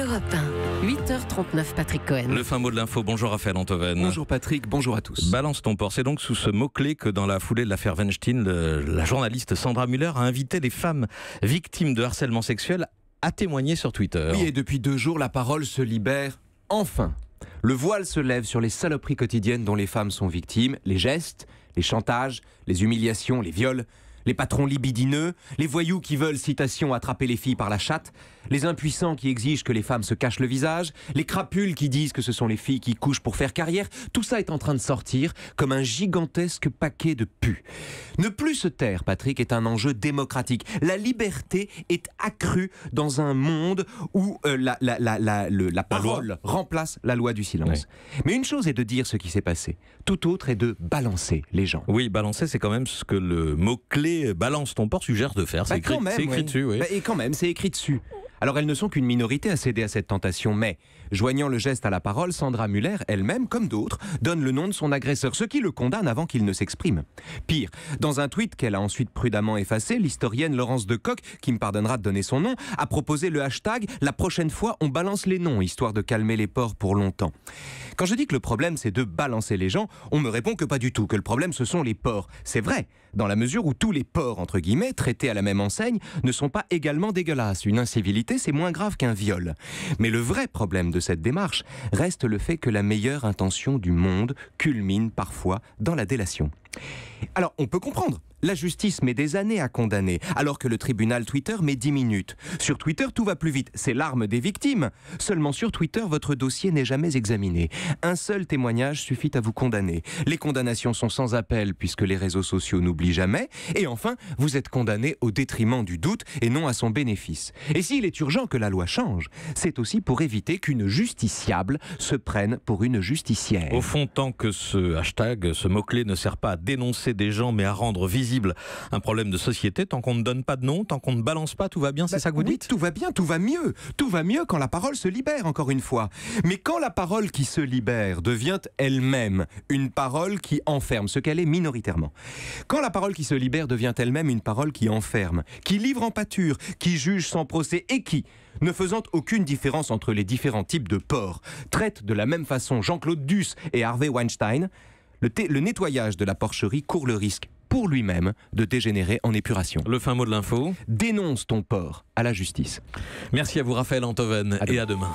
Europe 1. 8h39, Patrick Cohen. Le fin mot de l'info. Bonjour Raphaël Antoven. Bonjour Patrick, bonjour à tous. Balance ton port. C'est donc sous ce mot-clé que, dans la foulée de l'affaire Weinstein, la journaliste Sandra Muller a invité les femmes victimes de harcèlement sexuel à témoigner sur Twitter. Oui, et depuis deux jours, la parole se libère enfin. Le voile se lève sur les saloperies quotidiennes dont les femmes sont victimes, les gestes, les chantages, les humiliations, les viols, les patrons libidineux, les voyous qui veulent, citation, attraper les filles par la chatte, les impuissants qui exigent que les femmes se cachent le visage, les crapules qui disent que ce sont les filles qui couchent pour faire carrière, tout ça est en train de sortir comme un gigantesque paquet de pus. Ne plus se taire, Patrick, est un enjeu démocratique. La liberté est accrue dans un monde où euh, la, parole remplace la loi du silence. Mais une chose est de dire ce qui s'est passé, tout autre est de balancer les gens. Oui, balancer, c'est quand même ce que le mot-clé euh, balance ton port suggère de faire. c'est bah, écrit, dessus. Bah, et quand même, c'est écrit dessus. Alors elles ne sont qu'une minorité à céder à cette tentation, mais joignant le geste à la parole, Sandra Muller, elle-même, comme d'autres, donne le nom de son agresseur, ce qui le condamne avant qu'il ne s'exprime. Pire, dans un tweet qu'elle a ensuite prudemment effacé, l'historienne Laurence de Decoq, qui me pardonnera de donner son nom, a proposé le hashtag La prochaine fois on balance les noms, histoire de calmer les porcs pour longtemps. Quand je dis que le problème c'est de balancer les gens, on me répond que pas du tout, que le problème ce sont les porcs. C'est vrai, dans la mesure où tous les porcs, entre guillemets, traités à la même enseigne, ne sont pas également dégueulasses. Une incivilité, c'est moins grave qu'un viol. Mais le vrai problème de cette démarche reste le fait que la meilleure intention du monde culmine parfois dans la délation. Alors, on peut comprendre la justice met des années à condamner, alors que le tribunal Twitter met 10 minutes. Sur Twitter, tout va plus vite, c'est l'arme des victimes. Seulement sur Twitter, votre dossier n'est jamais examiné. Un seul témoignage suffit à vous condamner. Les condamnations sont sans appel, puisque les réseaux sociaux n'oublient jamais. Et enfin, vous êtes condamné au détriment du doute et non à son bénéfice. Et s'il est urgent que la loi change, c'est aussi pour éviter qu'une justiciable se prenne pour une justicière. Au fond, tant que ce hashtag, ce mot-clé ne sert pas à dénoncer des gens, mais à rendre visible un problème de société. Tant qu'on ne donne pas de nom, tant qu'on ne balance pas, tout va bien, c'est bah ça que vous dites Tout va bien, tout va mieux. Tout va mieux quand la parole se libère, encore une fois. Mais quand la parole qui se libère devient elle-même une parole qui enferme, ce qu'elle est minoritairement, quand la parole qui se libère devient elle-même une parole qui enferme, qui livre en pâture, qui juge sans procès et qui, ne faisant aucune différence entre les différents types de porcs, traite de la même façon Jean-Claude Duss et Harvey Weinstein, le nettoyage de la porcherie court le risque pour lui-même de dégénérer en épuration. Le fin mot de l'info. Dénonce ton port à la justice. Merci à vous Raphaël Antoven et à demain.